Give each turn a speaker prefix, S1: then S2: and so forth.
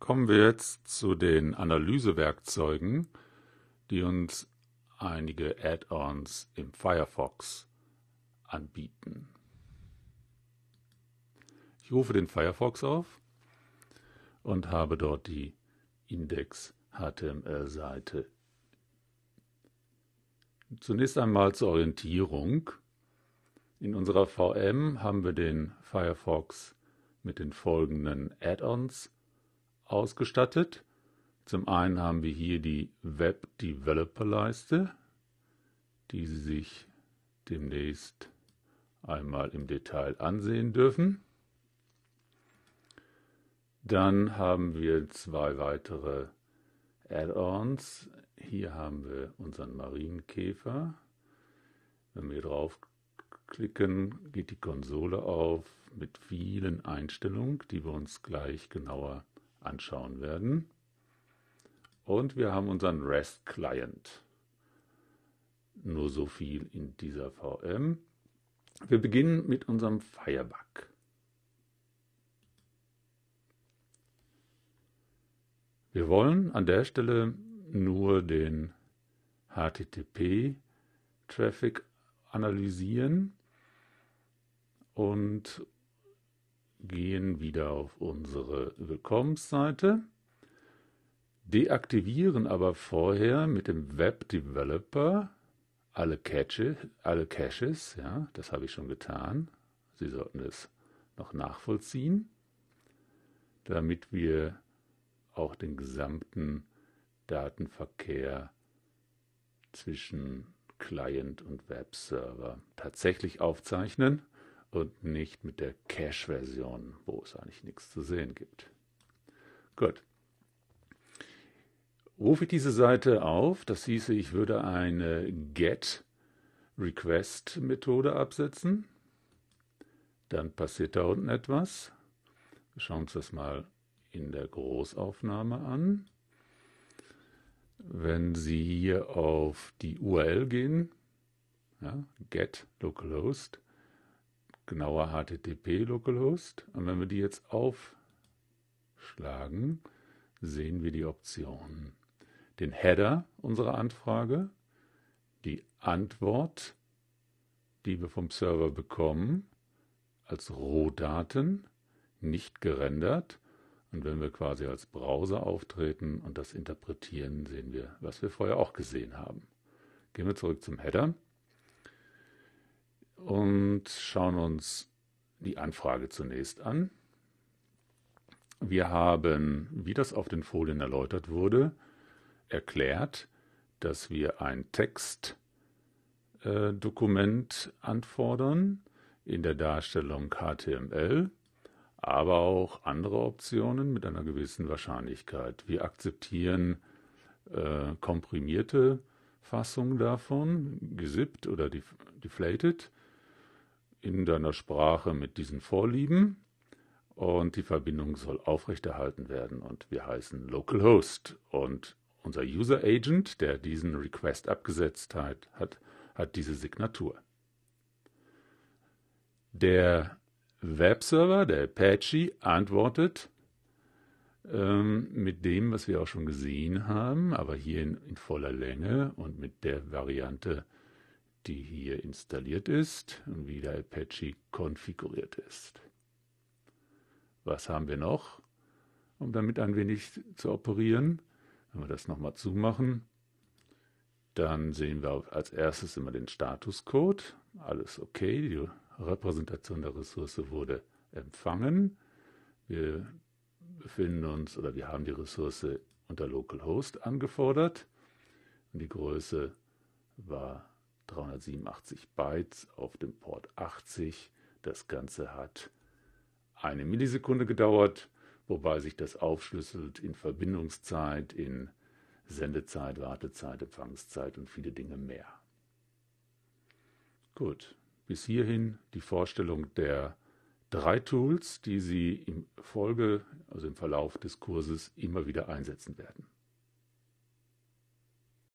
S1: Kommen wir jetzt zu den Analysewerkzeugen, die uns einige Add-ons im Firefox anbieten. Ich rufe den Firefox auf und habe dort die Index-HTML-Seite. Zunächst einmal zur Orientierung. In unserer VM haben wir den Firefox mit den folgenden Add-ons ausgestattet. Zum einen haben wir hier die Web Developer Leiste, die Sie sich demnächst einmal im Detail ansehen dürfen. Dann haben wir zwei weitere Add-ons. Hier haben wir unseren Marienkäfer. Wenn wir draufklicken, geht die Konsole auf mit vielen Einstellungen, die wir uns gleich genauer ansehen anschauen werden. Und wir haben unseren REST-Client. Nur so viel in dieser VM. Wir beginnen mit unserem Firebug. Wir wollen an der Stelle nur den HTTP-Traffic analysieren und gehen wieder auf unsere Willkommensseite, deaktivieren aber vorher mit dem Web Developer alle, Cache, alle Caches, ja, das habe ich schon getan. Sie sollten es noch nachvollziehen, damit wir auch den gesamten Datenverkehr zwischen Client und Webserver tatsächlich aufzeichnen und nicht mit der Cache-Version, wo es eigentlich nichts zu sehen gibt. Gut. Rufe ich diese Seite auf, das hieße, ich würde eine Get-Request-Methode absetzen. Dann passiert da unten etwas. Wir schauen uns das mal in der Großaufnahme an. Wenn Sie hier auf die URL gehen, ja, get localhost, genauer HTTP Localhost. Und wenn wir die jetzt aufschlagen, sehen wir die Optionen. Den Header unserer Anfrage, die Antwort, die wir vom Server bekommen, als Rohdaten, nicht gerendert. Und wenn wir quasi als Browser auftreten und das interpretieren, sehen wir, was wir vorher auch gesehen haben. Gehen wir zurück zum Header und schauen uns die Anfrage zunächst an. Wir haben, wie das auf den Folien erläutert wurde, erklärt, dass wir ein Textdokument äh, anfordern in der Darstellung HTML, aber auch andere Optionen mit einer gewissen Wahrscheinlichkeit. Wir akzeptieren äh, komprimierte Fassungen davon, gesippt oder def deflated in deiner Sprache mit diesen Vorlieben und die Verbindung soll aufrechterhalten werden und wir heißen localhost und unser User Agent, der diesen Request abgesetzt hat, hat, hat diese Signatur. Der Webserver, der Apache, antwortet ähm, mit dem, was wir auch schon gesehen haben, aber hier in, in voller Länge und mit der Variante die hier installiert ist und wie der Apache konfiguriert ist. Was haben wir noch, um damit ein wenig zu operieren? Wenn wir das nochmal zumachen, dann sehen wir als erstes immer den Statuscode. Alles okay, die Repräsentation der Ressource wurde empfangen. Wir befinden uns oder wir haben die Ressource unter localhost angefordert. Und die Größe war 387 Bytes auf dem Port 80. Das Ganze hat eine Millisekunde gedauert, wobei sich das aufschlüsselt in Verbindungszeit, in Sendezeit, Wartezeit, Empfangszeit und viele Dinge mehr. Gut, bis hierhin die Vorstellung der drei Tools, die Sie im Folge, also im Verlauf des Kurses, immer wieder einsetzen werden.